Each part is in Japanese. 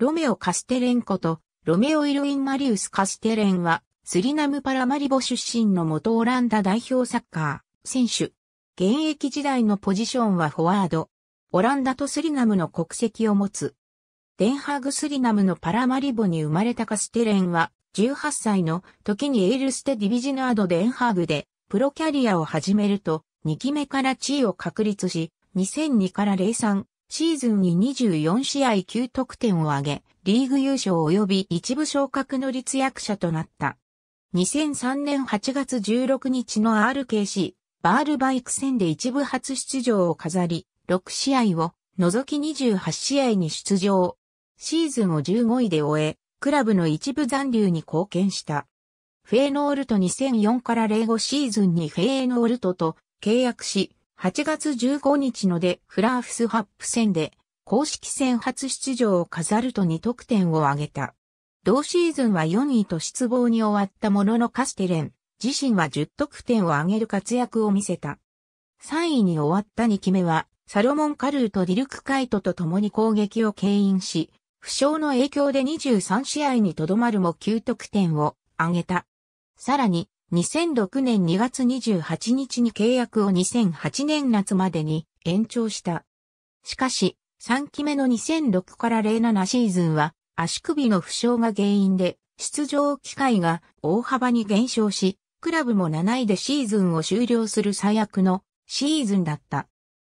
ロメオ・カステレンこと、ロメオ・イルイン・マリウス・カステレンは、スリナム・パラマリボ出身の元オランダ代表サッカー選手。現役時代のポジションはフォワード。オランダとスリナムの国籍を持つ。デンハーグスリナムのパラマリボに生まれたカステレンは、18歳の時にエールステディビジナードデンハーグでプロキャリアを始めると、2期目から地位を確立し、2002から03、シーズンに24試合9得点を挙げ、リーグ優勝及び一部昇格の立役者となった。2003年8月16日の RKC、バールバイク戦で一部初出場を飾り、6試合を除き28試合に出場。シーズンを15位で終え、クラブの一部残留に貢献した。フェーノールト2004から05シーズンにフェーノールトと契約し、8月15日のでフラーフスハップ戦で公式戦初出場を飾ると2得点を挙げた。同シーズンは4位と失望に終わったもののカステレン、自身は10得点を挙げる活躍を見せた。3位に終わった2期目は、サロモン・カルーとディルク・カイトと共に攻撃を牽引し、負傷の影響で23試合にとどまるも9得点を挙げた。さらに、2006年2月28日に契約を2008年夏までに延長した。しかし、3期目の2006から07シーズンは足首の負傷が原因で出場機会が大幅に減少し、クラブも7位でシーズンを終了する最悪のシーズンだった。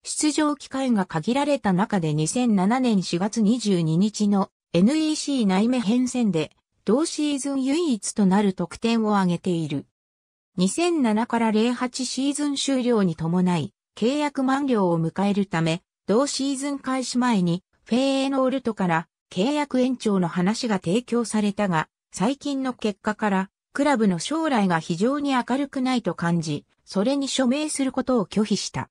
出場機会が限られた中で2007年4月22日の NEC 内目編戦で同シーズン唯一となる得点を挙げている。2007から08シーズン終了に伴い、契約満了を迎えるため、同シーズン開始前に、フェーノールトから契約延長の話が提供されたが、最近の結果から、クラブの将来が非常に明るくないと感じ、それに署名することを拒否した。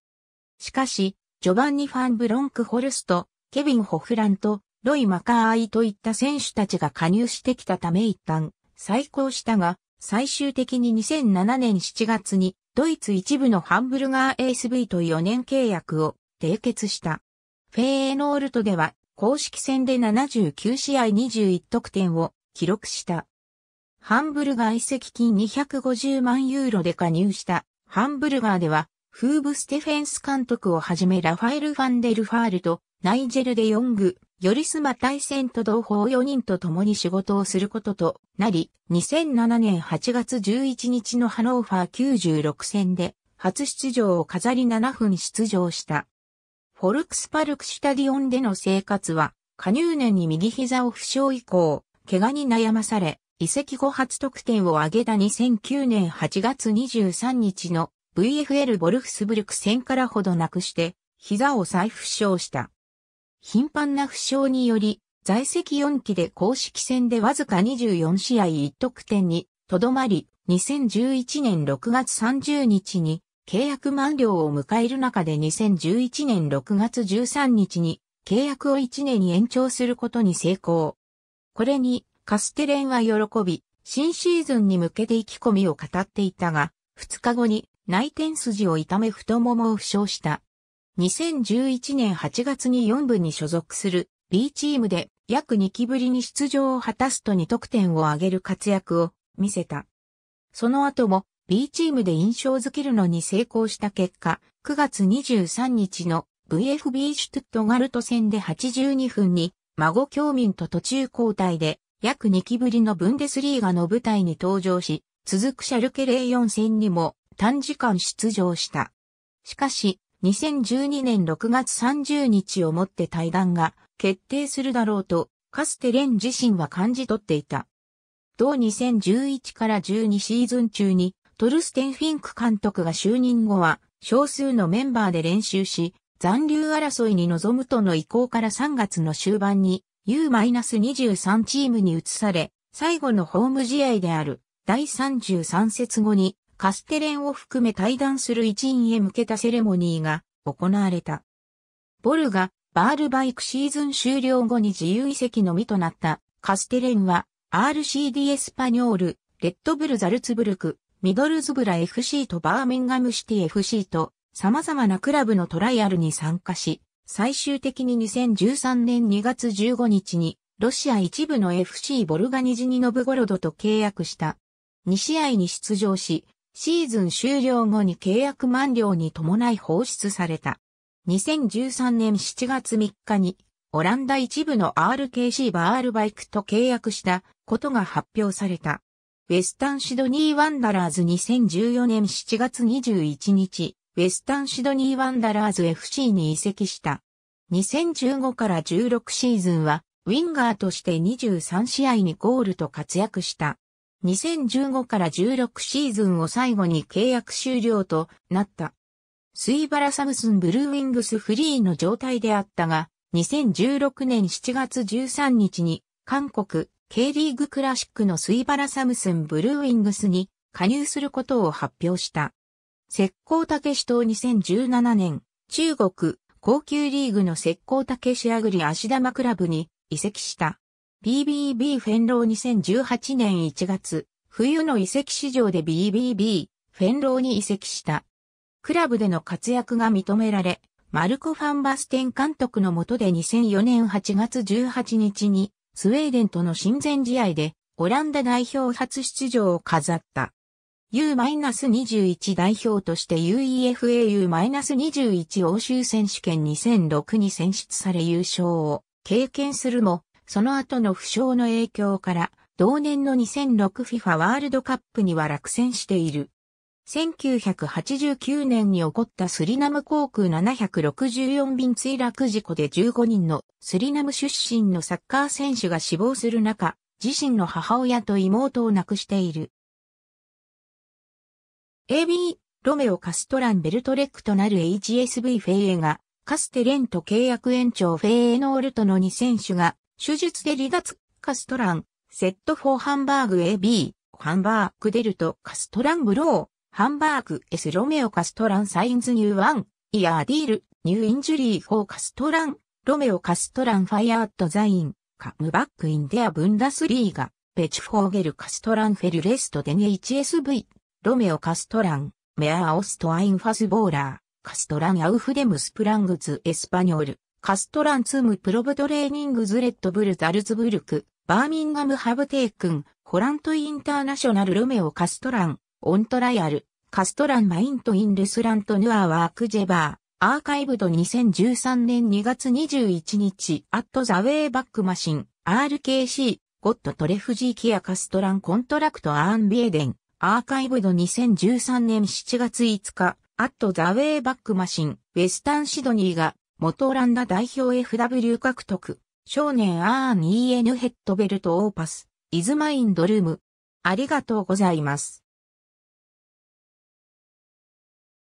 しかし、ジョバンニ・ファン・ブロンク・ホルスト、ケビン・ホフラント、ロイ・マカーイといった選手たちが加入してきたため一旦、再考したが、最終的に2007年7月にドイツ一部のハンブルガー ASV と4年契約を締結した。フェーノールトでは公式戦で79試合21得点を記録した。ハンブルガー移籍金250万ユーロで加入したハンブルガーではフーブステフェンス監督をはじめラファエル・ファンデル・ファールとナイジェル・デ・ヨング、スマ大戦と同胞4人と共に仕事をすることとなり、2007年8月11日のハノーファー96戦で、初出場を飾り7分出場した。フォルクスパルクシュタディオンでの生活は、加入年に右膝を負傷以降、怪我に悩まされ、移籍後初得点を挙げた2009年8月23日の VFL ボルフスブルク戦からほどなくして、膝を再負傷した。頻繁な負傷により、在籍4期で公式戦でわずか24試合1得点にとどまり、2011年6月30日に契約満了を迎える中で2011年6月13日に契約を1年に延長することに成功。これにカステレンは喜び、新シーズンに向けて意気込みを語っていたが、2日後に内転筋を痛め太ももを負傷した。2011年8月に4部に所属する B チームで約2期ぶりに出場を果たすと2得点を挙げる活躍を見せた。その後も B チームで印象づけるのに成功した結果、9月23日の VFB シュトゥットガルト戦で82分に孫教民と途中交代で約2期ぶりのブンデスリーガの舞台に登場し、続くシャルケレ04戦にも短時間出場した。しかし、2012年6月30日をもって対談が決定するだろうと、かつてレン自身は感じ取っていた。同2011から12シーズン中に、トルステン・フィンク監督が就任後は、少数のメンバーで練習し、残留争いに臨むとの意向から3月の終盤に U-23 チームに移され、最後のホーム試合である第33節後にカステレンを含め対談する一員へ向けたセレモニーが行われた。ボルがバールバイクシーズン終了後に自由移籍のみとなったカステレンは RCD エスパニョール、レッドブルザルツブルク、ミドルズブラ FC とバーミンガムシティ FC と様々なクラブのトライアルに参加し、最終的に2013年2月15日にロシア一部の FC ボルガニジニノブゴロドと契約した。2試合に出場し、シーズン終了後に契約満了に伴い放出された。2013年7月3日にオランダ一部の RKC バールバイクと契約したことが発表された。ウェスタンシドニーワンダラーズ2014年7月21日、ウェスタンシドニーワンダラーズ FC に移籍した。2015から16シーズンはウィンガーとして23試合にゴールと活躍した。2015から16シーズンを最後に契約終了となった。スイバラサムスンブルーウィングスフリーの状態であったが、2016年7月13日に韓国 K リーグクラシックのスイバラサムスンブルーウィングスに加入することを発表した。石膏竹市と2017年、中国高級リーグの石膏竹市アグリ足玉クラブに移籍した。BBB フェンロー2018年1月、冬の移籍市場で BBB フェンローに移籍した。クラブでの活躍が認められ、マルコ・ファンバステン監督の下で2004年8月18日にスウェーデンとの親善試合でオランダ代表初出場を飾った。U-21 代表として UEFA U-21 欧州選手権2006に選出され優勝を経験するも、その後の負傷の影響から、同年の 2006FIFA ワールドカップには落選している。1989年に起こったスリナム航空764便墜落事故で15人のスリナム出身のサッカー選手が死亡する中、自身の母親と妹を亡くしている。AB、ロメオ・カストラン・ベルトレックとなる HSV フェイエが、カステレンと契約延長フェイエノールとの2選手が手術で離脱、カストラン、セットフォーハンバーグ AB、ハンバーグデルト、カストラングロー、ハンバーグ S ロメオカストランサインズニューワン、イヤーディール、ニューインジュリーフォーカストラン、ロメオカストランファイアーットザイン、カムバックインデアブンダスリーガ、ペチフォーゲルカストランフェルレストデネ HSV、ロメオカストラン、メアーオストアインファスボーラー、カストランアウフデムスプラングズエスパニョル、カストランツムプロブトレーニングズレッドブルザルツブルク、バーミンガムハブテイクン、ホラントインターナショナルロメオカストラン、オントライアル、カストランマイントインレスラントヌアワークジェバー、アーカイブド2013年2月21日、アットザウェイバックマシン、RKC、ゴッドトレフジーキアカストランコントラクトアーンビエデン、アーカイブド2013年7月5日、アットザウェイバックマシン、ウェスタンシドニーが元オランダ代表 FW 獲得、少年アーー EN ヘッドベルトオーパス、イズマインドルーム。ありがとうございます。